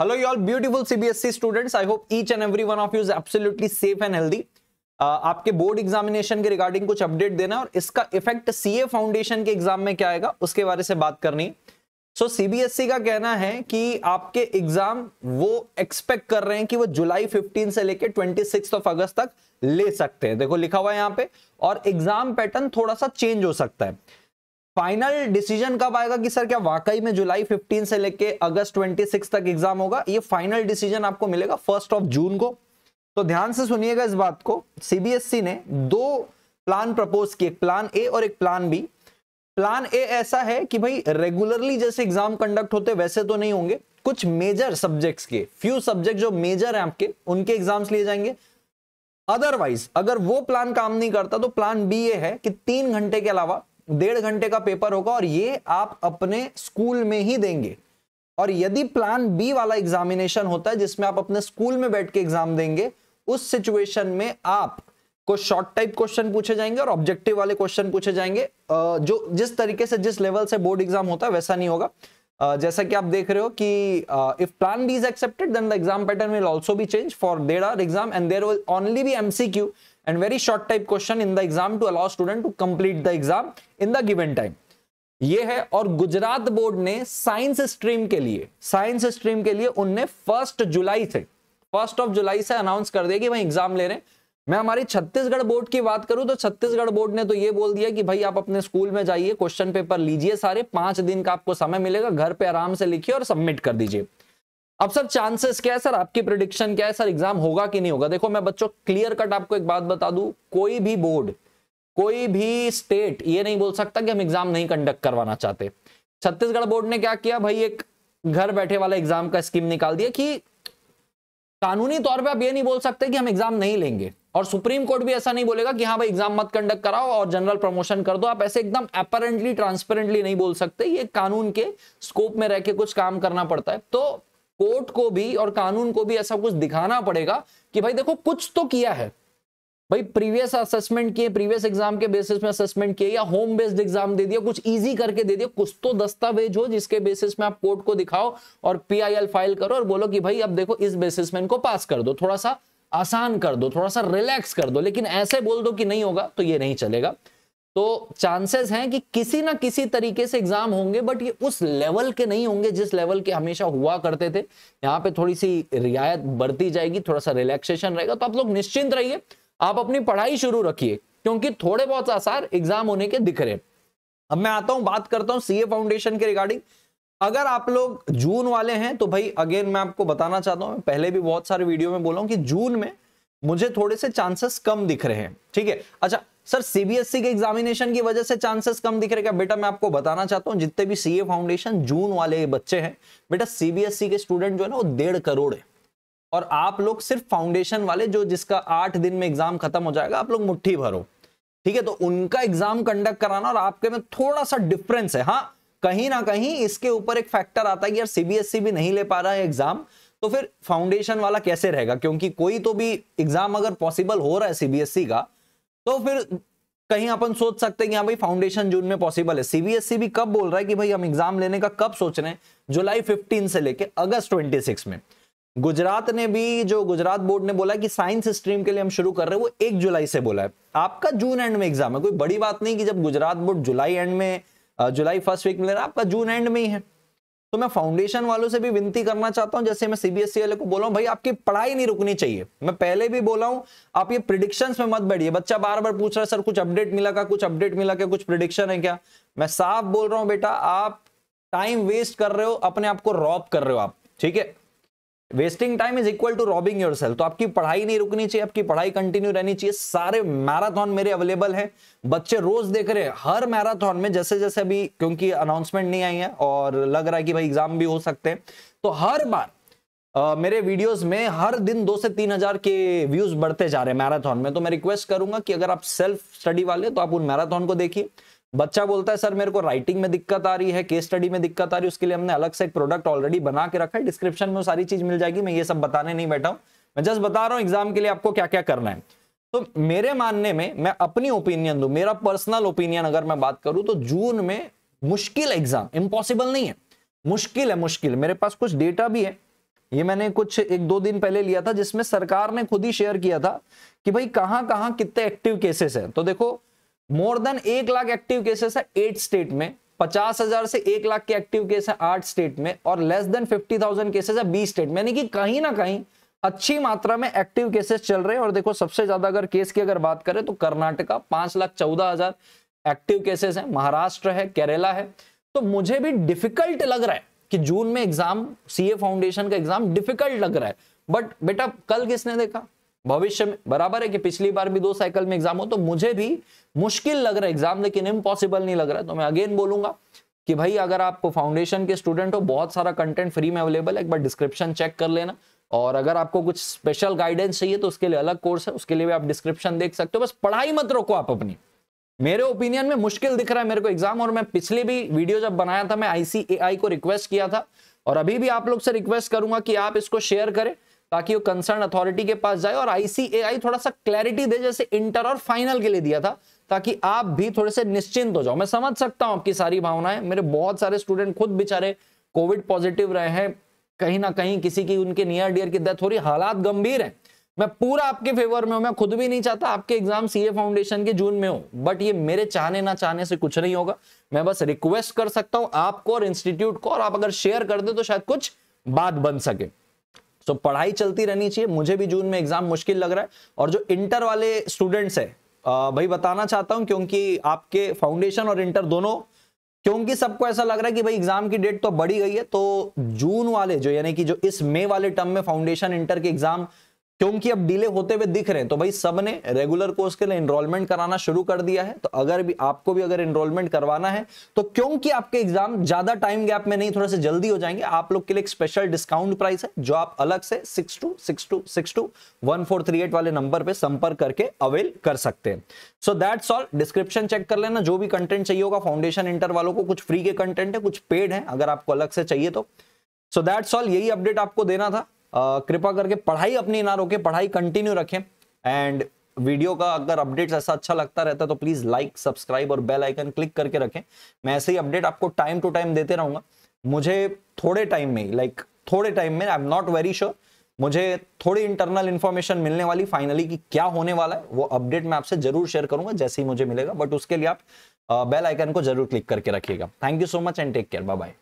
Hello, you all beautiful CBSE students. I hope each and every one of you is absolutely safe and uh, आपके board examination के regarding कुछ update देना और इसका effect CA foundation के exam में क्या आएगा उसके बारे से बात करनी सो so, सीबीएसई का कहना है कि आपके एग्जाम वो एक्सपेक्ट कर रहे हैं कि वो जुलाई फिफ्टीन से लेकर ट्वेंटी सिक्स ऑफ अगस्त तक ले सकते हैं देखो लिखा हुआ है यहाँ पे और एग्जाम पैटर्न थोड़ा सा चेंज हो सकता है फाइनल डिसीजन कब आएगा कि सर क्या वाकई में जुलाई 15 से लेके अगस्त 26 तक एग्जाम होगा ये फाइनल डिसीजन आपको मिलेगा फर्स्ट ऑफ जून को तो ध्यान से सुनिएगा इस बात को सीबीएसई e ने दो प्लान प्रपोज किए प्लान ए और एक प्लान बी प्लान ए ऐसा है कि भाई रेगुलरली जैसे एग्जाम कंडक्ट होते वैसे तो नहीं होंगे कुछ मेजर सब्जेक्ट्स के फ्यू सब्जेक्ट जो मेजर हैं आपके उनके एग्जाम्स लिए जाएंगे अदरवाइज अगर वो प्लान काम नहीं करता तो प्लान बी ये है कि तीन घंटे के अलावा डेढ़ घंटे का पेपर होगा और ये आप अपने स्कूल में ही देंगे और यदि प्लान बी वाला एग्जामिनेशन होता है जिसमें आप अपने स्कूल में बैठ के एग्जाम देंगे उस सिचुएशन में आप को शॉर्ट टाइप क्वेश्चन पूछे जाएंगे और ऑब्जेक्टिव वाले क्वेश्चन पूछे जाएंगे जो जिस तरीके से जिस लेवल से बोर्ड एग्जाम होता है वैसा नहीं होगा जैसा कि आप देख रहे हो कि if plan B is accepted then the exam pattern will also be change for their are exam and there will only be MCQ and very short type question in the exam to allow student to complete the exam in the given time ये है और Gujarat board ने science stream के लिए science stream के लिए उनने first जुलाई से फर्स्ट ऑफ जुलाई से अनाउंस कर दिया कि भाई एग्जाम ले रहे हैं मैं हमारी छत्तीसगढ़ बोर्ड की बात करूं तो छत्तीसगढ़ बोर्ड ने तो ये बोल दिया कि भाई आप अपने स्कूल में जाइए क्वेश्चन पेपर लीजिए सारे पांच दिन का आपको समय मिलेगा घर पे आराम से लिखिए और सबमिट कर दीजिए अब सर चांसेस क्या है सर आपकी प्रिडिक्शन क्या है सर एग्जाम होगा कि नहीं होगा देखो मैं बच्चों क्लियर कट आपको एक बात बता दू कोई भी बोर्ड कोई भी स्टेट ये नहीं बोल सकता कि हम एग्जाम नहीं कंडक्ट करवाना चाहते छत्तीसगढ़ बोर्ड ने क्या किया भाई एक घर बैठे वाला एग्जाम का स्कीम निकाल दिया कि कानूनी तौर पे आप ये नहीं बोल सकते कि हम एग्जाम नहीं लेंगे और सुप्रीम कोर्ट भी ऐसा नहीं बोलेगा कि हाँ भाई एग्जाम मत कंडक्ट कराओ और जनरल प्रमोशन कर दो आप ऐसे एकदम अपरेंटली ट्रांसपेरेंटली नहीं बोल सकते ये कानून के स्कोप में रह के कुछ काम करना पड़ता है तो कोर्ट को भी और कानून को भी ऐसा कुछ दिखाना पड़ेगा कि भाई देखो कुछ तो किया है भाई प्रीवियस असेसमेंट किए प्रीवियस एग्जाम के बेसिस में असेसमेंट किए या होम बेस्ड एग्जाम दे दिया कुछ इजी करके दे दिया कुछ तो दस्तावेज हो जिसके बेसिस में आप कोर्ट को दिखाओ और पीआईएल फाइल करो और बोलो कि भाई अब देखो इस बेसिस में इनको पास कर दो थोड़ा सा आसान कर दो थोड़ा सा रिलैक्स कर दो लेकिन ऐसे बोल दो कि नहीं होगा तो ये नहीं चलेगा तो चांसेस हैं कि किसी ना किसी तरीके से एग्जाम होंगे बट ये उस लेवल के नहीं होंगे जिस लेवल के हमेशा हुआ करते थे यहाँ पे थोड़ी सी रियायत बढ़ती जाएगी थोड़ा सा रिलैक्सेशन रहेगा तो आप लोग निश्चिंत रहिए आप अपनी पढ़ाई शुरू रखिए क्योंकि थोड़े बहुत आसार एग्जाम होने के दिख रहे हैं अब मैं आता हूं बात करता हूं सीए फाउंडेशन के रिगार्डिंग अगर आप लोग जून वाले हैं तो भाई अगेन मैं आपको बताना चाहता हूं पहले भी बहुत सारे वीडियो में बोला हूं कि जून में मुझे थोड़े से चांसेस कम दिख रहे हैं ठीक है अच्छा सर सीबीएसई e के एग्जामिनेशन की वजह से चांसेस कम दिख रहे क्या बेटा मैं आपको बताना चाहता हूँ जितने भी सीए फाउंडेशन जून वाले बच्चे हैं बेटा सीबीएसई e के स्टूडेंट जो है ना वो डेढ़ करोड़ है और आप लोग सिर्फ फाउंडेशन वाले जो जिसका आठ दिन में एग्जाम खत्म हो जाएगा आप लोग मुठ्ठी भरो ठीक है तो उनका एग्जाम कंडक्ट कराना और आपके में थोड़ा सा डिफरेंस है हाँ कहीं ना कहीं इसके ऊपर एक फैक्टर आता है कि यार सीबीएसई e भी नहीं ले पा रहा है एग्जाम तो फिर फाउंडेशन वाला कैसे रहेगा क्योंकि कोई तो भी एग्जाम अगर पॉसिबल हो रहा है सीबीएसई का तो फिर कहीं अपन सोच सकते हैं कि हाँ भाई फाउंडेशन जून में पॉसिबल है सीबीएसई e भी कब बोल रहा है कि भाई हम एग्जाम लेने का कब सोच रहे हैं जुलाई 15 से लेके अगस्त 26 में गुजरात ने भी जो गुजरात बोर्ड ने बोला कि साइंस स्ट्रीम के लिए हम शुरू कर रहे हैं वो एक जुलाई से बोला है आपका जून एंड में एग्जाम है कोई बड़ी बात नहीं कि जब गुजरात बोर्ड जुलाई एंड में जुलाई फर्स्ट वीक में ले रहा है आपका जून एंड में ही है तो मैं फाउंडेशन वालों से भी विनती करना चाहता हूं जैसे मैं सीबीएसई e वाले को बोला हूं भाई आपकी पढ़ाई नहीं रुकनी चाहिए मैं पहले भी बोला हूं आप ये प्रिडिक्शंस में मत बैठिए बच्चा बार बार पूछ रहा है सर कुछ अपडेट मिला का कुछ अपडेट मिला क्या कुछ प्रिडिक्शन है क्या मैं साफ बोल रहा हूं बेटा आप टाइम वेस्ट कर रहे हो अपने आप को रॉप कर रहे हो आप ठीक है wasting time is equal to robbing your तो आपकी पढ़ाई नहीं रुकनी चाहिए आपकी पढ़ाई कंटिन्यू रहनी चाहिए सारे मैराथन मेरे अवेलेबल है बच्चे रोज देख रहे हैं हर मैराथन में जैसे जैसे अभी क्योंकि अनाउंसमेंट नहीं आई है और लग रहा है कि भाई एग्जाम भी हो सकते हैं तो हर बार Uh, मेरे वीडियोस में हर दिन दो से तीन हजार के व्यूज बढ़ते जा रहे हैं मैराथन में तो मैं रिक्वेस्ट करूंगा कि अगर आप सेल्फ स्टडी वाले तो आप उन मैराथन को देखिए बच्चा बोलता है सर मेरे को राइटिंग में दिक्कत आ रही है केस स्टडी में दिक्कत आ रही है उसके लिए हमने अलग से एक प्रोडक्ट ऑलरेडी बना के रखा है डिस्क्रिप्शन में सारी चीज मिल जाएगी मैं ये सब बताने नहीं बैठा हूं मैं जस्ट बता रहा हूं एग्जाम के लिए आपको क्या क्या करना है तो मेरे मानने में मैं अपनी ओपिनियन दू मेरा पर्सनल ओपिनियन अगर मैं बात करूं तो जून में मुश्किल एग्जाम इम्पॉसिबल नहीं है मुश्किल है मुश्किल मेरे पास कुछ डेटा भी है ये मैंने कुछ एक दो दिन पहले लिया था जिसमें सरकार ने खुद ही शेयर किया था कि भाई कहाँ कहाँ कितने एक्टिव केसेस हैं तो देखो मोर देन एक लाख एक्टिव केसेस है एट स्टेट में पचास हजार से एक लाख के एक्टिव केस है आठ स्टेट में और less than fifty thousand cases है बीस स्टेट में यानी कि कहीं ना कहीं अच्छी मात्रा में एक्टिव केसेस चल रहे हैं और देखो सबसे ज्यादा अगर केस की अगर बात करें तो कर्नाटका पांच लाख चौदह हजार एक्टिव केसेस हैं महाराष्ट्र है केरला है तो मुझे भी डिफिकल्ट लग रहा है कि जून में एग्जाम सीए फाउंडेशन का एग्जाम डिफिकल्ट लग रहा है बट बेटा कल किसने देखा भविष्य में बराबर है कि पिछली बार भी दो साइकिल में एग्जाम हो तो मुझे भी मुश्किल लग रहा है एग्जाम लेकिन इम्पॉसिबल नहीं लग रहा तो मैं अगेन बोलूंगा कि भाई अगर आप फाउंडेशन के स्टूडेंट हो बहुत सारा कंटेंट फ्री में अवेलेबल है एक बार डिस्क्रिप्शन चेक कर लेना और अगर आपको कुछ स्पेशल गाइडेंस चाहिए तो उसके लिए अलग कोर्स है उसके लिए भी आप डिस्क्रिप्शन देख सकते हो बस पढ़ाई मत रोको आप अपनी मेरे ओपिनियन में मुश्किल दिख रहा है मेरे को एग्जाम और मैं पिछले भी वीडियो जब बनाया था मैं आईसीएआई को रिक्वेस्ट किया था और अभी भी आप लोग से रिक्वेस्ट करूंगा कि आप इसको शेयर करें ताकि वो कंसर्न अथॉरिटी के पास जाए और आईसीएआई थोड़ा सा क्लैरिटी दे जैसे इंटर और फाइनल के लिए दिया था ताकि आप भी थोड़े से निश्चिंत हो जाओ मैं समझ सकता हूं आपकी सारी भावनाएं मेरे बहुत सारे स्टूडेंट खुद बेचारे कोविड पॉजिटिव रहे हैं कहीं ना कहीं किसी की उनके नियर डियर की डेथ हो रही हालात गंभीर है मैं पूरा आपके फेवर में हूं मैं खुद भी नहीं चाहता आपके एग्जाम सी फाउंडेशन के जून में हो बट ये मेरे चाहने ना चाहने से कुछ नहीं होगा मैं बस रिक्वेस्ट कर सकता हूं आपको और इंस्टीट्यूट को और आप अगर शेयर कर दे तो शायद कुछ बात बन सके सो so, पढ़ाई चलती रहनी चाहिए मुझे भी जून में एग्जाम मुश्किल लग रहा है और जो इंटर वाले स्टूडेंट्स है भाई बताना चाहता हूं क्योंकि आपके फाउंडेशन और इंटर दोनों क्योंकि सबको ऐसा लग रहा है कि भाई एग्जाम की डेट तो बढ़ी गई है तो जून वाले जो यानी कि जो इस मई वाले टर्म में फाउंडेशन इंटर के एग्जाम क्योंकि अब डिले होते हुए दिख रहे हैं तो भाई सब ने रेगुलर कोर्स के लिए इनरोलमेंट कराना शुरू कर दिया है तो अगर भी आपको भी अगर इनरोलमेंट करवाना है तो क्योंकि आपके एग्जाम ज्यादा टाइम गैप में नहीं थोड़ा सा जल्दी हो जाएंगे आप लोग के लिए एक स्पेशल डिस्काउंट प्राइस है जो आप अलग से six two six two six two one four three eight वाले नंबर पर संपर्क करके अवेल कर सकते हैं so that's all description check कर लेना जो भी कंटेंट चाहिए होगा फाउंडेशन इंटर वालों को कुछ फ्री के कंटेंट है कुछ पेड है अगर आपको अलग से चाहिए तो सो दैट्स ऑल यही अपडेट आपको देना था कृपा करके पढ़ाई अपनी ना रोके पढ़ाई कंटिन्यू रखें एंड वीडियो का अगर अपडेट ऐसा अच्छा लगता रहता है तो प्लीज लाइक सब्सक्राइब और बेल आइकन क्लिक करके रखें मैं ऐसे ही अपडेट आपको टाइम टू टाइम देते रहूंगा मुझे थोड़े टाइम में लाइक थोड़े टाइम में I am not very sure मुझे थोड़ी इंटरनल इन्फॉर्मेशन मिलने वाली फाइनली कि क्या होने वाला है वो अपडेट मैं आपसे जरूर शेयर करूंगा जैसे ही मुझे मिलेगा बट उसके लिए आप बेल आइकन को जरूर क्लिक करके रखिएगा thank you so much and take care bye bye